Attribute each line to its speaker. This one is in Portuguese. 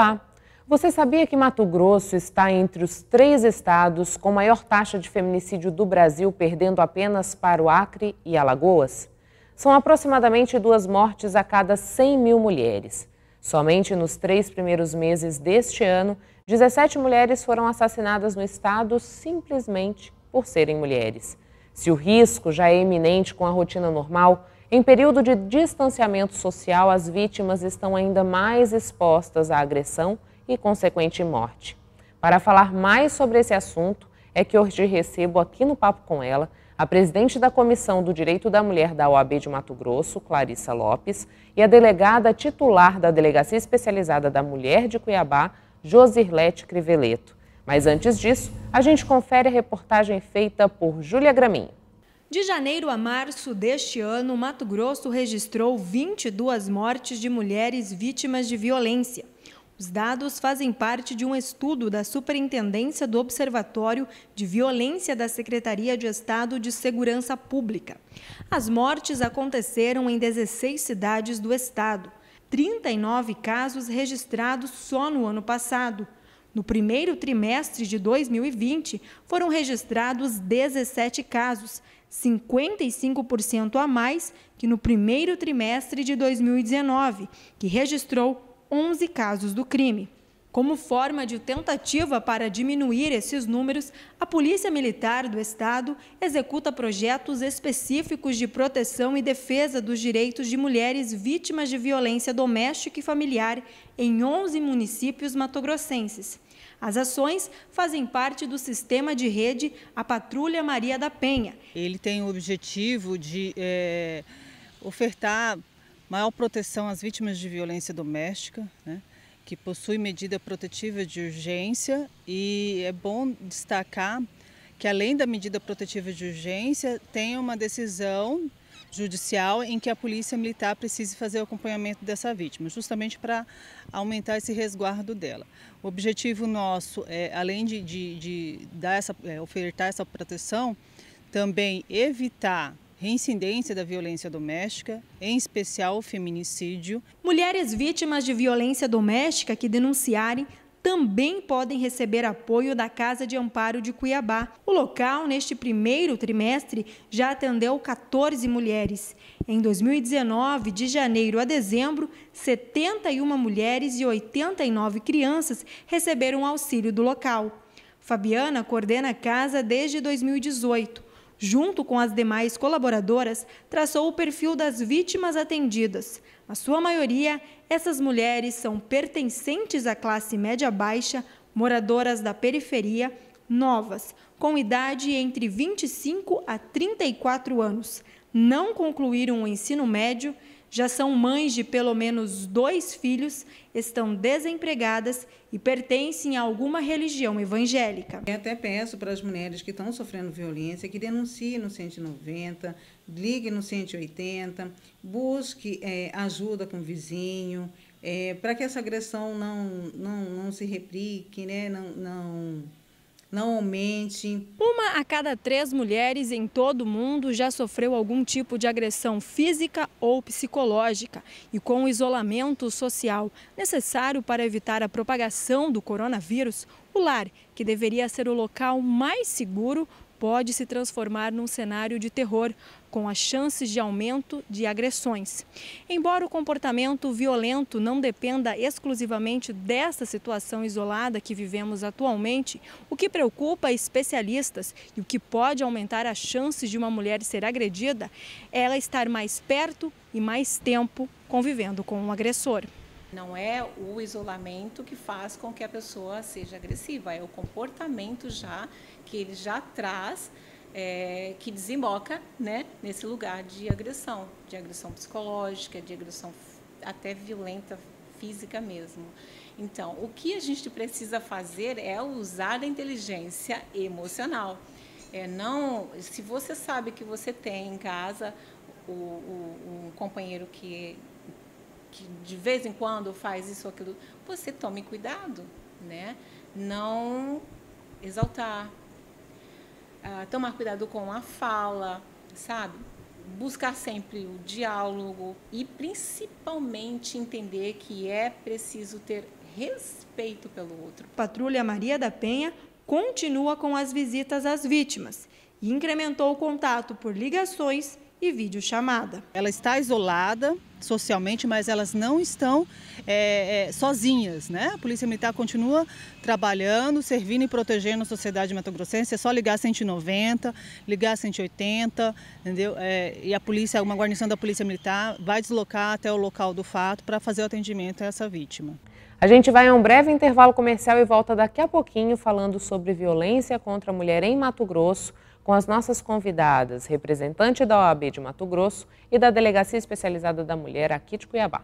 Speaker 1: Olá! Você sabia que Mato Grosso está entre os três estados com maior taxa de feminicídio do Brasil, perdendo apenas para o Acre e Alagoas? São aproximadamente duas mortes a cada 100 mil mulheres. Somente nos três primeiros meses deste ano, 17 mulheres foram assassinadas no estado simplesmente por serem mulheres. Se o risco já é iminente com a rotina normal, em período de distanciamento social, as vítimas estão ainda mais expostas à agressão e consequente morte. Para falar mais sobre esse assunto, é que hoje recebo aqui no Papo com ela a presidente da Comissão do Direito da Mulher da OAB de Mato Grosso, Clarissa Lopes, e a delegada titular da Delegacia Especializada da Mulher de Cuiabá, Josirlete Criveleto. Mas antes disso, a gente confere a reportagem feita por Júlia Graminho.
Speaker 2: De janeiro a março deste ano, Mato Grosso registrou 22 mortes de mulheres vítimas de violência. Os dados fazem parte de um estudo da Superintendência do Observatório de Violência da Secretaria de Estado de Segurança Pública. As mortes aconteceram em 16 cidades do estado, 39 casos registrados só no ano passado. No primeiro trimestre de 2020, foram registrados 17 casos, 55% a mais que no primeiro trimestre de 2019, que registrou 11 casos do crime. Como forma de tentativa para diminuir esses números, a Polícia Militar do Estado executa projetos específicos de proteção e defesa dos direitos de mulheres vítimas de violência doméstica e familiar em 11 municípios matogrossenses. As ações fazem parte do sistema de rede A Patrulha Maria da Penha.
Speaker 3: Ele tem o objetivo de é, ofertar maior proteção às vítimas de violência doméstica, né, que possui medida protetiva de urgência e é bom destacar que além da medida protetiva de urgência tem uma decisão judicial em que a polícia militar precise fazer o acompanhamento dessa vítima, justamente para aumentar esse resguardo dela. O objetivo nosso é, além de, de, de dar essa, é, ofertar essa proteção, também evitar reincidência da violência doméstica, em especial o feminicídio.
Speaker 2: Mulheres vítimas de violência doméstica que denunciarem também podem receber apoio da Casa de Amparo de Cuiabá. O local, neste primeiro trimestre, já atendeu 14 mulheres. Em 2019, de janeiro a dezembro, 71 mulheres e 89 crianças receberam auxílio do local. Fabiana coordena a casa desde 2018. Junto com as demais colaboradoras, traçou o perfil das vítimas atendidas. Na sua maioria, essas mulheres são pertencentes à classe média baixa, moradoras da periferia, novas, com idade entre 25 a 34 anos, não concluíram o ensino médio já são mães de pelo menos dois filhos, estão desempregadas e pertencem a alguma religião evangélica. Eu até peço para as mulheres que estão sofrendo violência que denunciem no 190, ligue no 180, busque é, ajuda com o vizinho, é, para que essa agressão não, não, não se replique, né? não, não não aumente. Uma a cada três mulheres em todo o mundo já sofreu algum tipo de agressão física ou psicológica. E com o isolamento social necessário para evitar a propagação do coronavírus, o lar, que deveria ser o local mais seguro, pode se transformar num cenário de terror, com as chances de aumento de agressões. Embora o comportamento violento não dependa exclusivamente dessa situação isolada que vivemos atualmente, o que preocupa especialistas e o que pode aumentar as chances de uma mulher ser agredida é ela estar mais perto e mais tempo convivendo com o um agressor.
Speaker 4: Não é o isolamento que faz com que a pessoa seja agressiva, é o comportamento já que ele já traz é, que desemboca né, nesse lugar de agressão, de agressão psicológica, de agressão até violenta física mesmo. Então, o que a gente precisa fazer é usar a inteligência emocional. É, não, se você sabe que você tem em casa o, um companheiro que que de vez em quando faz isso ou aquilo, você tome cuidado, né? Não exaltar, ah, tomar cuidado com a fala, sabe? Buscar sempre o diálogo e principalmente entender que é preciso ter respeito pelo outro.
Speaker 2: Patrulha Maria da Penha continua com as visitas às vítimas e incrementou o contato por ligações e videochamada. Ela está
Speaker 3: isolada socialmente, mas elas não estão é, é, sozinhas, né? A Polícia Militar continua trabalhando, servindo e protegendo a sociedade matogrossense. É só ligar 190, ligar 180, entendeu? É, e a polícia, uma guarnição da Polícia Militar vai deslocar até o local do fato para fazer o atendimento a essa vítima.
Speaker 1: A gente vai a um breve intervalo comercial e volta daqui a pouquinho falando sobre violência contra a mulher em Mato Grosso com as nossas convidadas, representante da OAB de Mato Grosso e da Delegacia Especializada da Mulher aqui de Cuiabá.